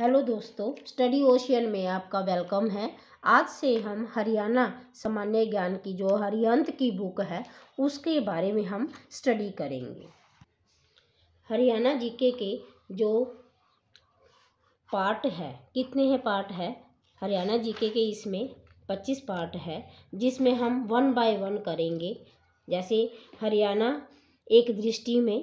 hello दोस्तों study ocean में आपका वेलकम है आज से हम हरियाणा सामान्य ज्ञान की जो हरियंत की बुक है उसके बारे में हम स्टडी करेंगे हरियाणा जीके के जो पार्ट है कितने हैं पार्ट है हरियाणा जीके के इसमें पच्चीस पार्ट है जिसमें हम वन बाय वन करेंगे जैसे हरियाणा एक दृष्टि में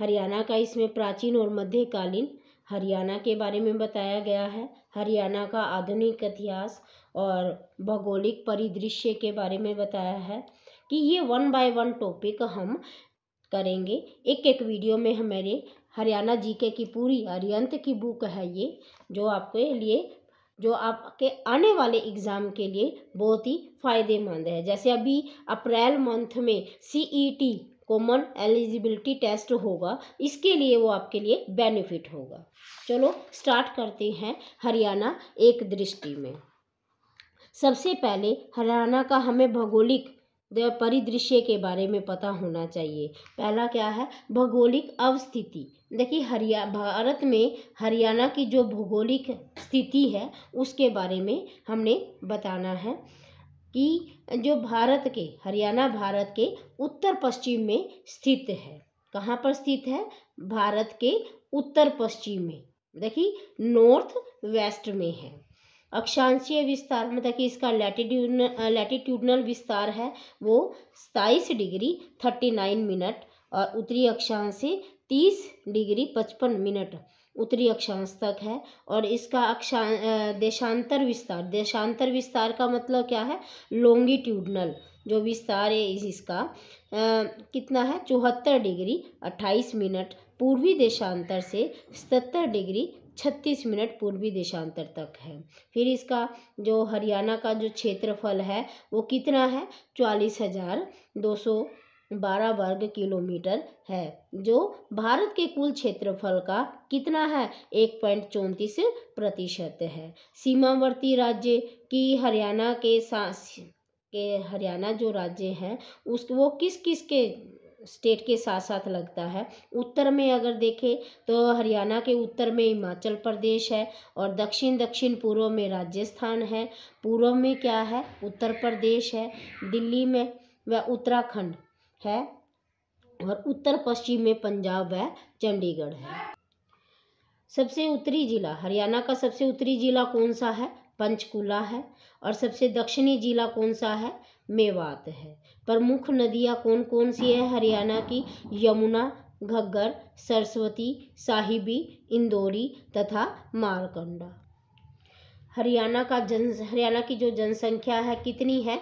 हरियाणा का इसमें प्राचीन और मध्यकालीन हरियाणा के बारे में बताया गया है हरियाणा का आधुनिक इतिहास और भौगोलिक परिदृश्य के बारे में बताया है कि ये वन बाय वन टॉपिक हम करेंगे एक एक वीडियो में हमारे हरियाणा जीके की पूरी अरियंत की बुक है ये जो आपके लिए जो आपके आने वाले एग्ज़ाम के लिए बहुत ही फ़ायदेमंद है जैसे अभी अप्रैल मंथ में C E T common eligibility test होगा इसके लिए वो आपके लिए बेनिफिट होगा चलो स्टार्ट करते हैं हरियाणा एक दृष्टि में सबसे पहले हरियाणा का हमें भौगोलिक परिदृश्य के बारे में पता होना चाहिए पहला क्या है भौगोलिक अवस्थिति देखिए हरिया भारत में हरियाणा की जो भौगोलिक स्थिति है उसके बारे में हमने बताना है कि जो भारत के हरियाणा भारत के उत्तर पश्चिम में स्थित है कहाँ पर स्थित है भारत के उत्तर पश्चिम में देखिए नॉर्थ वेस्ट में है अक्षांशीय विस्तार मतलब कि इसका लैटिट्यूडनल लैटिट्यूडनल विस्तार है वो सताईस डिग्री थर्टी नाइन मिनट और उत्तरी अक्षांश से तीस डिग्री पचपन मिनट उत्तरी अक्षांश तक है और इसका अक्षा देशांतर विस्तार देशांतर विस्तार का मतलब क्या है लोंगिट्यूडनल जो विस्तार है इसका आ, कितना है चौहत्तर डिग्री अट्ठाईस मिनट पूर्वी देशांतर से सतर डिग्री छत्तीस मिनट पूर्वी देशांतर तक है फिर इसका जो हरियाणा का जो क्षेत्रफल है वो कितना है चालीस हज़ार दो सौ बारह वर्ग किलोमीटर है जो भारत के कुल क्षेत्रफल का कितना है एक पॉइंट चौंतीस प्रतिशत है सीमावर्ती राज्य की हरियाणा के साथ के हरियाणा जो राज्य है उस वो किस किस के स्टेट के साथ साथ लगता है उत्तर में अगर देखें तो हरियाणा के उत्तर में हिमाचल प्रदेश है और दक्षिण दक्षिण पूर्व में राजस्थान है पूर्व में क्या है उत्तर प्रदेश है दिल्ली में व उत्तराखंड है और उत्तर पश्चिम में पंजाब व चंडीगढ़ है सबसे उत्तरी जिला हरियाणा का सबसे उत्तरी जिला कौन सा है पंचकूला है और सबसे दक्षिणी जिला कौन सा है मेवात है प्रमुख नदियाँ कौन कौन सी है हरियाणा की यमुना घग्गर सरस्वती साहिबी इंदौरी तथा मारकंडा हरियाणा का जन हरियाणा की जो जनसंख्या है कितनी है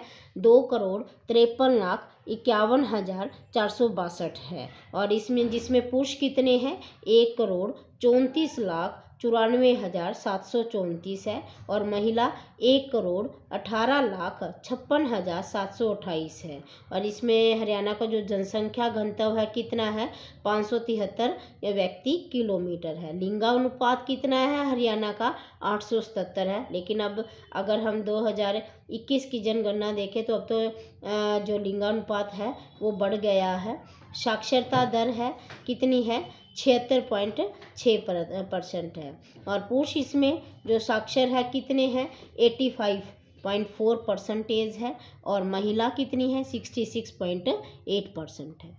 दो करोड़ तिरपन लाख इक्यावन हज़ार चार सौ बासठ है और इसमें जिसमें पुरुष कितने हैं एक करोड़ चौंतीस लाख चौरानवे हज़ार सात सौ चौंतीस है और महिला एक करोड़ अठारह लाख छप्पन हज़ार सात सौ अट्ठाईस है और इसमें हरियाणा का जो जनसंख्या घनत्व है कितना है पाँच सौ तिहत्तर व्यक्ति किलोमीटर है लिंगानुपात कितना है हरियाणा का आठ सौ सतहत्तर है लेकिन अब अगर हम दो हज़ार इक्कीस की जनगणना देखें तो अब तो जो लिंगानुपात है वो बढ़ गया है साक्षरता दर है कितनी है छिहत्तर पॉइंट छः परसेंट है और पुरुष इसमें जो साक्षर है कितने हैं eighty five point four percentage है और महिला कितनी है sixty six point eight percent है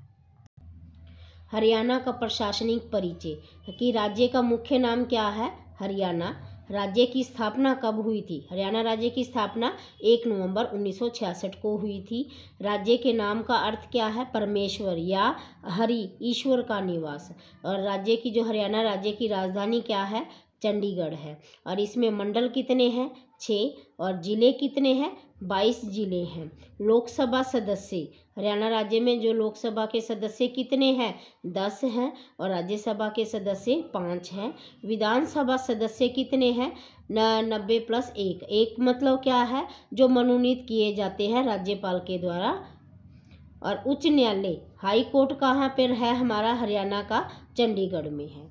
हरियाणा का प्रशासनिक परिचय कि राज्य का मुख्य नाम क्या है हरियाणा राज्य की स्थापना कब हुई थी हरियाणा राज्य की स्थापना 1 नवंबर 1966 को हुई थी राज्य के नाम का अर्थ क्या है परमेश्वर या हरि ईश्वर का निवास और राज्य की जो हरियाणा राज्य की राजधानी क्या है चंडीगढ़ है और इसमें मंडल कितने हैं छः और ज़िले कितने हैं बाईस जिले हैं लोकसभा सदस्य हरियाणा राज्य में जो लोकसभा के सदस्य कितने हैं दस हैं और राज्यसभा के सदस्य पाँच हैं विधानसभा सदस्य कितने हैं न नब्बे प्लस एक एक मतलब क्या है जो मनोनीत किए जाते हैं राज्यपाल के द्वारा और उच्च न्यायालय हाई कोर्ट कहाँ पर है हमारा हरियाणा का चंडीगढ़ में है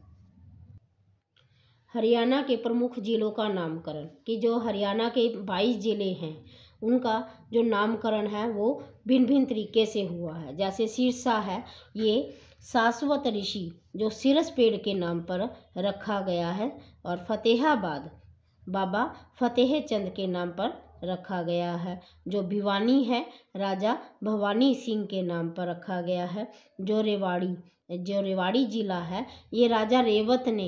हरियाणा के प्रमुख जिलों का नामकरण कि जो हरियाणा के बाईस जिले हैं उनका जो नामकरण है वो भिन्न भिन्न तरीके से हुआ है जैसे सिरसा है ये शाश्वत ऋषि जो सिरस पेड़ के नाम पर रखा गया है और फतेहाबाद बाबा फतेह चंद के नाम पर रखा गया है जो भिवानी है राजा भवानी सिंह के नाम पर रखा गया है जो रेवाड़ी जो रेवाड़ी जिला है ये राजा रेवत ने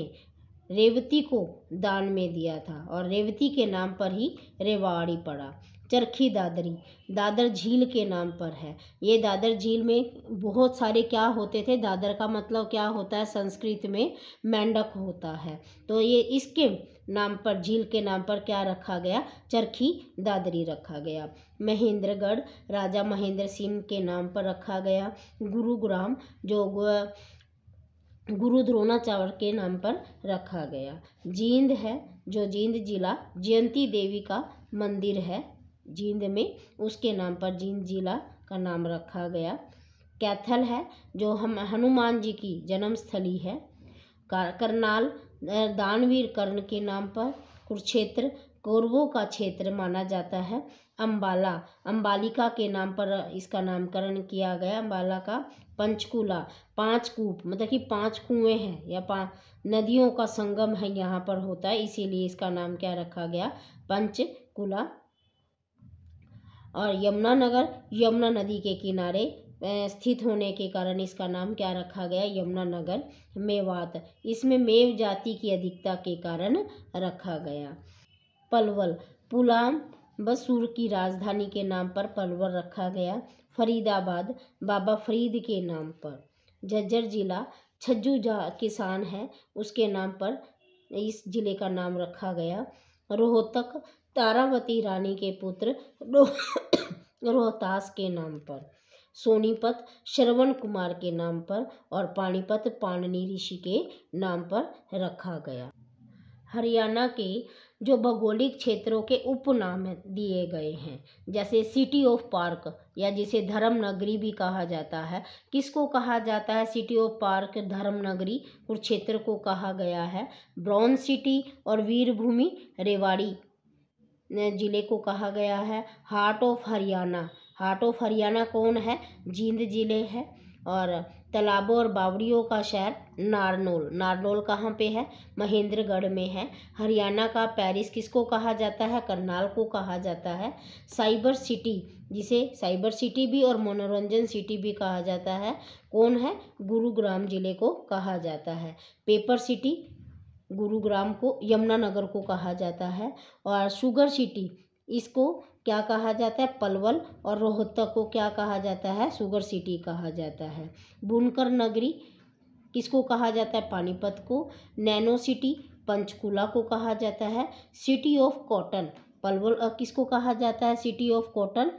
रेवती को दान में दिया था और रेवती के नाम पर ही रेवाड़ी पड़ा चरखी दादरी दादर झील के नाम पर है ये दादर झील में बहुत सारे क्या होते थे दादर का मतलब क्या होता है संस्कृत में मेंढक होता है तो ये इसके नाम पर झील के नाम पर क्या रखा गया चरखी दादरी रखा गया महेंद्रगढ़ राजा महेंद्र सिंह के नाम पर रखा गया गुरुग्राम जो गुरु द्रोणाचार्य के नाम पर रखा गया जींद है जो जींद जिला जयंती देवी का मंदिर है जींद में उसके नाम पर जींद जिला का नाम रखा गया कैथल है जो हम हनुमान जी की जन्मस्थली है करनाल दानवीर कर्ण के नाम पर कुरुक्षेत्र कौरवों का क्षेत्र माना जाता है अम्बाला अम्बालिका के नाम पर इसका नामकरण किया गया अम्बाला का पंचकूला पांच कूप मतलब कि पांच कुएं हैं या पाँच नदियों का संगम है यहाँ पर होता है इसीलिए इसका नाम क्या रखा गया पंचकूला और यमुनानगर यमुना नदी के किनारे स्थित होने के कारण इसका नाम क्या रखा गया यमुनानगर मेवात इसमें मेव जाति की अधिकता के कारण रखा गया पलवल पुलाम बसूर की राजधानी के नाम पर पलवल रखा गया फरीदाबाद बाबा फरीद के नाम पर झज्जर जिला छज्जू जा किसान है उसके नाम पर इस जिले का नाम रखा गया रोहतक तारावती रानी के पुत्र रोहतास के नाम पर सोनीपत श्रवण कुमार के नाम पर और पानीपत पाणनी ऋषि के नाम पर रखा गया हरियाणा के जो भौगोलिक क्षेत्रों के उपनाम दिए गए हैं जैसे सिटी ऑफ पार्क या जिसे धर्म नगरी भी कहा जाता है किसको कहा जाता है सिटी ऑफ पार्क धर्म नगरी कुरुक्षेत्र को कहा गया है ब्राउन सिटी और वीरभूमि रेवाड़ी ज़िले को कहा गया है heart of Haryana heart of Haryana कौन है जींद जिले है और तालाबों और बावड़ियों का शहर नारनोल नारनोल कहाँ पे है महेंद्रगढ़ में है हरियाणा का पेरिस किसको कहा जाता है करनाल को कहा जाता है साइबर सिटी जिसे साइबर सिटी भी और मनोरंजन सिटी भी कहा जाता है कौन है गुरुग्राम जिले को कहा जाता है पेपर सिटी गुरुग्राम को यमुनानगर को कहा जाता है और शुगर सिटी इसको क्या कहा जाता है पलवल और रोहतक को क्या कहा जाता है शुगर सिटी कहा जाता है बुनकर नगरी किसको कहा जाता है पानीपत को नैनो सिटी पंचकुला को कहा जाता है सिटी ऑफ कॉटन पलवल किसको कहा जाता है सिटी ऑफ कॉटन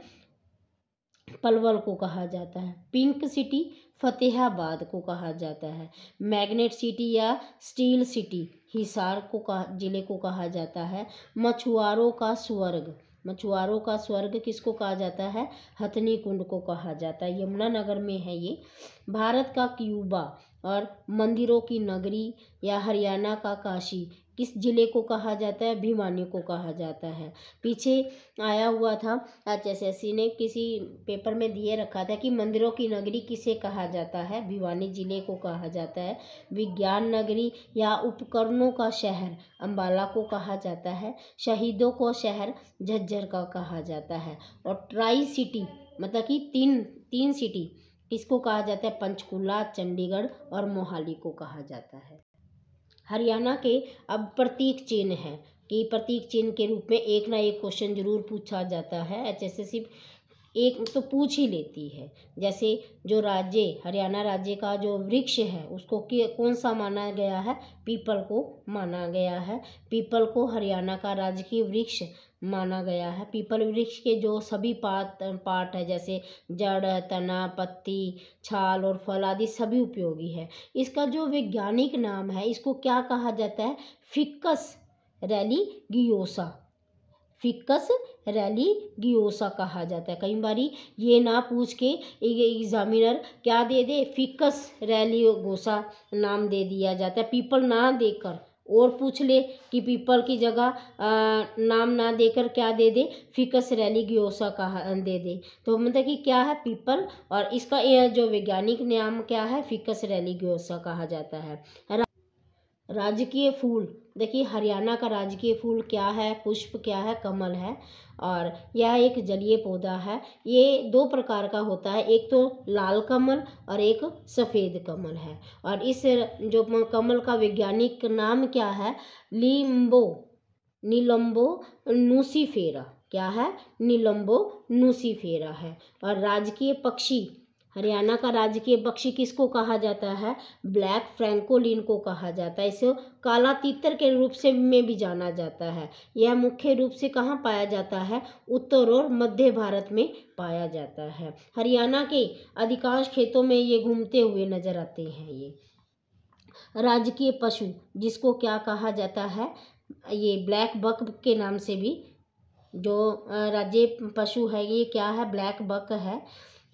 पलवल को कहा जाता है पिंक सिटी फतेहाबाद को कहा जाता है मैग्नेट सिटी या स्टील सिटी हिसार को कहा जिले को कहा जाता है मछुआरों का स्वर्ग मछुआरों का स्वर्ग किसको कहा जाता है हथनी कुंड को कहा जाता है यमुनानगर में है ये भारत का क्यूबा और मंदिरों की नगरी या हरियाणा का काशी किस जिले को कहा जाता है भिवानी को कहा जाता है पीछे आया हुआ था एच एस एस सी ने किसी पेपर में दिए रखा था कि मंदिरों की नगरी किसे कहा जाता है भिवानी जिले को कहा जाता है विज्ञान नगरी या उपकरणों का शहर अम्बाला को कहा जाता है शहीदों को शहर झज्जर का कहा जाता है और ट्राई सिटी मतलब कि तीन तीन सिटी इसको कहा जाता है पंचकूला चंडीगढ़ और मोहाली को कहा जाता है हरियाणा के अब प्रतीक चिन्ह है कि प्रतीक चिन्ह के रूप में एक ना एक क्वेश्चन जरूर पूछा जाता है एच एस एस सी एक तो पूछ ही लेती है जैसे जो राज्य हरियाणा राज्य का जो वृक्ष है उसको कौन सा माना गया है पीपल को माना गया है पीपल को हरियाणा का राजकीय वृक्ष माना गया है पीपल वृक्ष के जो सभी पात पार्ट है जैसे जड़ तना पत्ती छाल और फल आदि सभी उपयोगी है इसका जो वैज्ञानिक नाम है इसको क्या कहा जाता है फिक्कस रैली गियोसा फिक्कस गियोसा कहा जाता है कई बारी ये ना पूछ के एग्जामिनर क्या दे दे फिकस गोसा नाम दे दिया जाता है पीपल ना देकर और पूछ ले कि पीपल की जगह आ, नाम ना देकर क्या दे दे फिकस रेलीगियोसा कहा दे दे तो मतलब कि क्या है पीपल और इसका जो वैज्ञानिक नाम क्या है फिकस गियोसा कहा जाता है राजकीय फूल देखिए हरियाणा का राजकीय फूल क्या है पुष्प क्या है कमल है और यह एक जलीय पौधा है ये दो प्रकार का होता है एक तो लाल कमल और एक सफ़ेद कमल है और इस जो कमल का वैज्ञानिक नाम क्या है लीम्बो नीलम्बो नूसीफेरा क्या है नीलम्बो नूसीफेरा है और राजकीय पक्षी हरियाणा का राजकीय पक्षी किसको कहा जाता है ब्लैक फ्रैंकोलिन को कहा जाता है इसे काला तीतर के रूप से में भी जाना जाता है यह मुख्य रूप से कहाँ पाया जाता है उत्तर और मध्य भारत में पाया जाता है हरियाणा के अधिकांश खेतों में ये घूमते हुए नजर आते हैं ये राजकीय पशु जिसको क्या कहा जाता है ये ब्लैक बक के नाम से भी जो राज्य पशु है ये क्या है ब्लैक बक है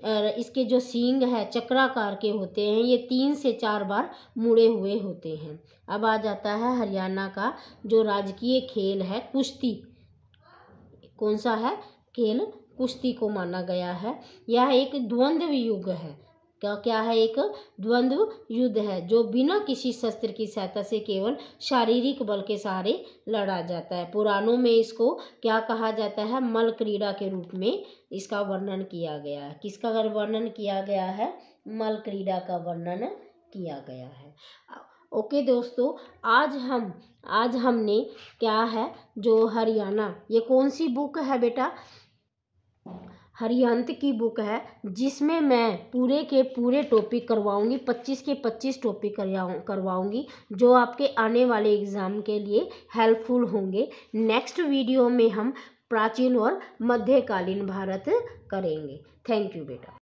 और इसके जो सींग है चक्राकार के होते हैं ये तीन से चार बार मुड़े हुए होते हैं अब आ जाता है हरियाणा का जो राजकीय खेल है कुश्ती कौन सा है खेल कुश्ती को माना गया है यह एक द्वंद्व युग है क्या क्या है एक द्वंद्व युद्ध है जो बिना किसी शस्त्र की सहायता से केवल शारीरिक बल के सहारे लड़ा जाता है पुराणों में इसको क्या कहा जाता है मल क्रीड़ा के रूप में इसका वर्णन किया गया है किसका अगर वर्णन किया गया है मल क्रीड़ा का वर्णन किया गया है ओके दोस्तों आज हम आज हमने क्या है जो हरियाणा ये कौन सी बुक है बेटा हरिहंत की बुक है जिसमें मैं पूरे के पूरे टॉपिक करवाऊँगी पच्चीस के पच्चीस टॉपिक करवाऊँगी जो आपके आने वाले एग्ज़ाम के लिए हेल्पफुल होंगे नेक्स्ट वीडियो में हम प्राचीन और मध्यकालीन भारत करेंगे थैंक यू बेटा